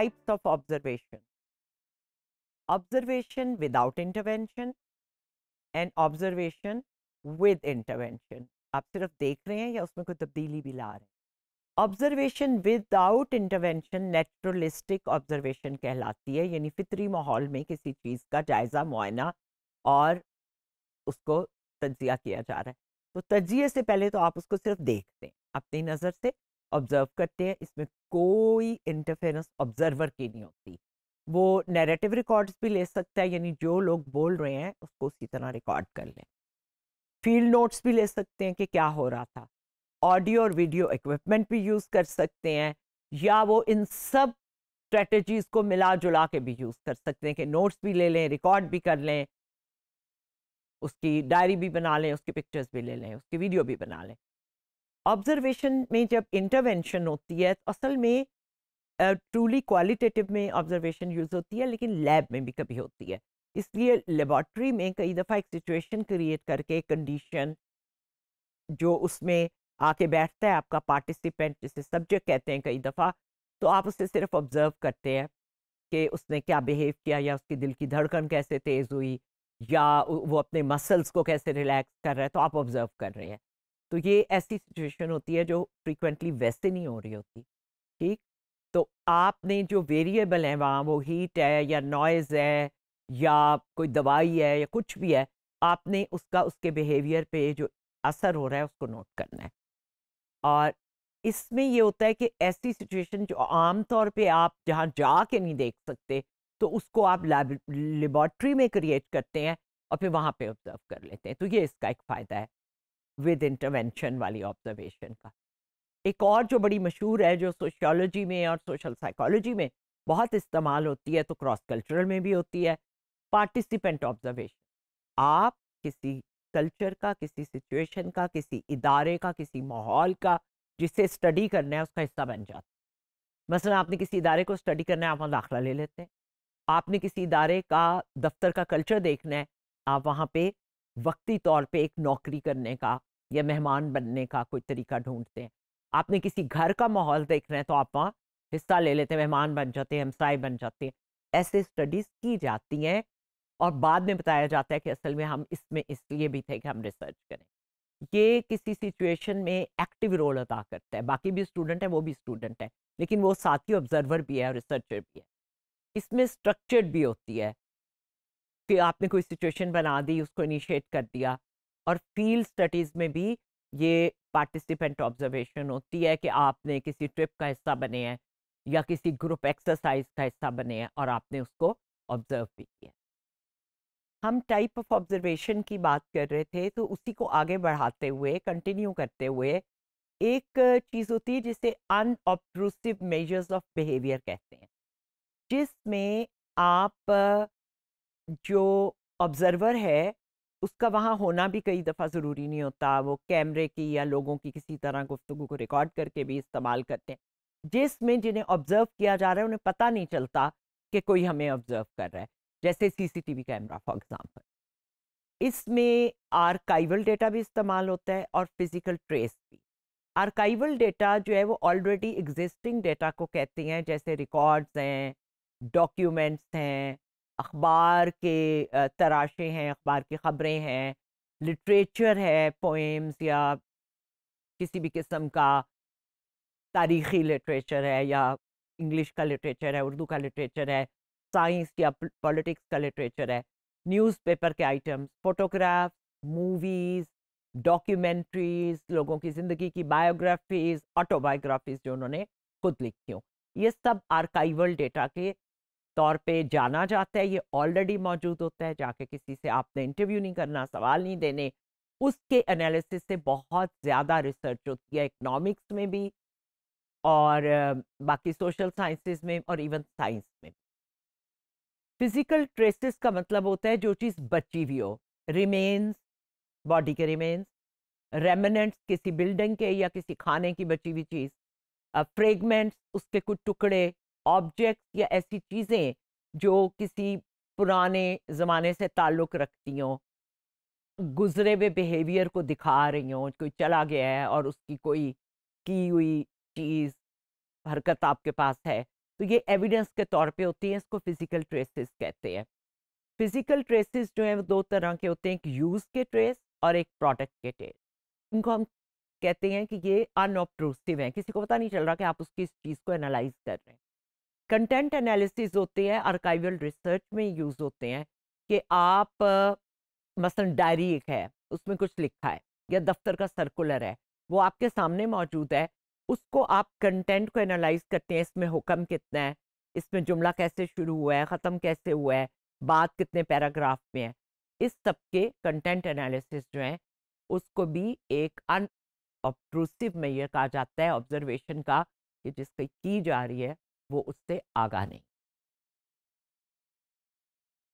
types of observation observation without intervention and observation with intervention आप सिर्फ देख रहे हैं या उसमें कोई तब्दीली भी ला रहे हैं observation without intervention naturalistic observation कहलाती है यानी फितरी माहौल में किसी चीज़ का जायज़ा मुआयना और उसको तजिया किया जा रहा है तो तजिए से पहले तो आप उसको सिर्फ देखते हैं अपनी नज़र से ऑब्जर्व करते हैं इसमें कोई इंटरफेरेंस ऑब्जर्वर की नहीं होती वो नैरेटिव रिकॉर्ड्स भी ले सकता है यानी जो लोग बोल रहे हैं उसको उसी तरह रिकॉर्ड कर लें फील्ड नोट्स भी ले सकते हैं कि क्या हो रहा था ऑडियो और वीडियो इक्विपमेंट भी यूज़ कर सकते हैं या वो इन सब स्ट्रेटजीज को मिला जुला के भी यूज़ कर सकते हैं कि नोट्स भी ले लें रिकॉर्ड भी कर लें उसकी डायरी भी बना लें उसकी पिक्चर्स भी ले लें उसकी वीडियो भी बना लें ऑब्जर्वेशन में जब इंटरवेंशन होती है तो असल में ट्रूली क्वालिटेटिव में ऑब्जर्वेशन यूज़ होती है लेकिन लैब में भी कभी होती है इसलिए लेबॉर्ट्री में कई दफ़ा एक सिचुएशन क्रिएट करके कंडीशन जो उसमें आके बैठता है आपका पार्टिसिपेंट जिसे सब्जेक्ट कहते हैं कई दफ़ा तो आप उसे सिर्फ ऑब्ज़र्व करते हैं कि उसने क्या बिहेव किया या उसके दिल की धड़कन कैसे तेज़ हुई या वो अपने मसल्स को कैसे रिलैक्स कर रहा है तो आप ऑब्ज़र्व कर रहे हैं तो ये ऐसी सिचुएशन होती है जो फ्रीक्वेंटली वैसे नहीं हो रही होती ठीक तो आपने जो वेरिएबल है वहाँ वो हीट है या नॉइज़ है या कोई दवाई है या कुछ भी है आपने उसका उसके बिहेवियर पे जो असर हो रहा है उसको नोट करना है और इसमें ये होता है कि ऐसी सिचुएशन जो आम तौर पे आप जहाँ जा के नहीं देख सकते तो उसको आप लेबॉर्ट्री में क्रिएट करते हैं और फिर वहाँ पे ऑब्जर्व कर लेते हैं तो ये इसका एक फ़ायदा है विद इंटरवेंशन वाली ऑब्जर्वेशन का एक और जो बड़ी मशहूर है जो सोशियोलॉजी में और सोशल साइकोलॉजी में बहुत इस्तेमाल होती है तो क्रॉस कल्चरल में भी होती है पार्टिसिपेंट ऑब्जर्वेशन आप किसी कल्चर का किसी सिचुएशन का किसी इदारे का किसी माहौल का जिसे स्टडी करना है उसका हिस्सा बन जाता है मसलन आपने किसी इदारे को स्टडी करना है आप वहाँ दाखिला ले लेते हैं आपने किसी इदारे का दफ्तर का कल्चर देखना है आप वहाँ पे वक्ती तौर पे एक नौकरी करने का या मेहमान बनने का कोई तरीका ढूंढते हैं आपने किसी घर का माहौल देख रहे हैं तो आप वहाँ हिस्सा ले लेते हैं मेहमान बन जाते हैं हमसाए बन जाते हैं ऐसे स्टडीज़ की जाती हैं और बाद में बताया जाता है कि असल में हम इसमें इसलिए भी थे कि हम रिसर्च करें ये किसी सिचुएशन में एक्टिव रोल अदा करता है बाकी भी स्टूडेंट है वो भी स्टूडेंट है लेकिन वो साथ ही ऑब्जर्वर भी है और रिसर्चर भी है इसमें स्ट्रक्चर्ड भी होती है कि आपने कोई सिचुएशन बना दी उसको इनिशिएट कर दिया और फील्ड स्टडीज़ में भी ये पार्टिसिपेंट ऑब्जर्वेशन होती है कि आपने किसी ट्रिप का हिस्सा बने हैं या किसी ग्रुप एक्सरसाइज का हिस्सा बने हैं और आपने उसको ऑब्जर्व भी किया हम टाइप ऑफ ऑब्जर्वेशन की बात कर रहे थे तो उसी को आगे बढ़ाते हुए कंटिन्यू करते हुए एक चीज़ होती है जिसे अनऑब्ट्रूसिव मेजर्स ऑफ बिहेवियर कहते हैं जिसमें आप जो ऑब्जर्वर है उसका वहाँ होना भी कई दफ़ा ज़रूरी नहीं होता वो कैमरे की या लोगों की किसी तरह गुफ्तु को रिकॉर्ड करके भी इस्तेमाल करते हैं जिसमें जिन्हें ऑब्ज़र्व किया जा रहा है उन्हें पता नहीं चलता कि कोई हमें ऑब्ज़र्व कर रहा है जैसे सीसीटीवी कैमरा फॉर एग्ज़ाम्पल इसमें आर्काइवल डेटा भी इस्तेमाल होता है और फिज़िकल ट्रेस भी आर्काइवल डेटा जो है वो ऑलरेडी एग्जिस्टिंग डेटा को कहते हैं जैसे रिकॉर्ड्स हैं डॉक्यूमेंट्स हैं अखबार के तराशे हैं अखबार की ख़बरें हैं लिटरेचर है पोएम्स या किसी भी किस्म का तारीखी लिटरेचर है या इंग्लिश का लिटरेचर है उर्दू का लिटरेचर है साइंस या पॉलिटिक्स का लिटरेचर है न्यूज़पेपर के आइटम्स फोटोग्राफ मूवीज़ डॉक्यूमेंट्रीज लोगों की ज़िंदगी की बायोग्राफीज ऑटोबायोग्राफीज जो उन्होंने खुद लिखी हों ये सब आर्काइवल डेटा के तौर पे जाना जाता है ये ऑलरेडी मौजूद होता है जाके किसी से आपने इंटरव्यू नहीं करना सवाल नहीं देने उसके एनालिसिस से बहुत ज़्यादा रिसर्च होती है इकनॉमिक्स में भी और बाकी सोशल साइंसेस में और इवन साइंस में फिजिकल ट्रेसेस का मतलब होता है जो चीज़ बची हुई हो रिमेन्स बॉडी के रिमेन्स रेमनेंट्स किसी बिल्डिंग के या किसी खाने की बची हुई चीज़ फ्रेगमेंट्स उसके कुछ टुकड़े ऑब्जेक्ट्स या ऐसी चीज़ें जो किसी पुराने ज़माने से ताल्लुक़ रखती हों गुजरे हुए बिहेवियर को दिखा रही हों कोई चला गया है और उसकी कोई की हुई चीज़ हरकत आपके पास है तो ये एविडेंस के तौर पे होती है इसको फिज़िकल ट्रेसेस कहते हैं फिज़िकल ट्रेसेस जो हैं वो दो तरह के होते हैं एक यूज़ के ट्रेस और एक प्रोडक्ट के ट्रेस इनको हम कहते हैं कि ये अनऑप्ट्रूसिव हैं किसी को पता नहीं चल रहा कि आप उसकी इस चीज़ को एनालाइज कर रहे हैं कंटेंट एनालिसिस होते हैं आर्काइवल रिसर्च में यूज़ होते हैं कि आप मसलन डायरी एक है उसमें कुछ लिखा है या दफ्तर का सर्कुलर है वो आपके सामने मौजूद है उसको आप कंटेंट को एनालाइज करते हैं इसमें हुक्म कितना है इसमें जुमला कैसे शुरू हुआ है ख़त्म कैसे हुआ है बात कितने पैराग्राफ में है इस सब के कंटेंट एनालिसिस जो है उसको भी एक अन मैयर में कहा जाता है ऑब्जर्वेशन का कि जिसकी की जा रही है वो उससे आगा नहीं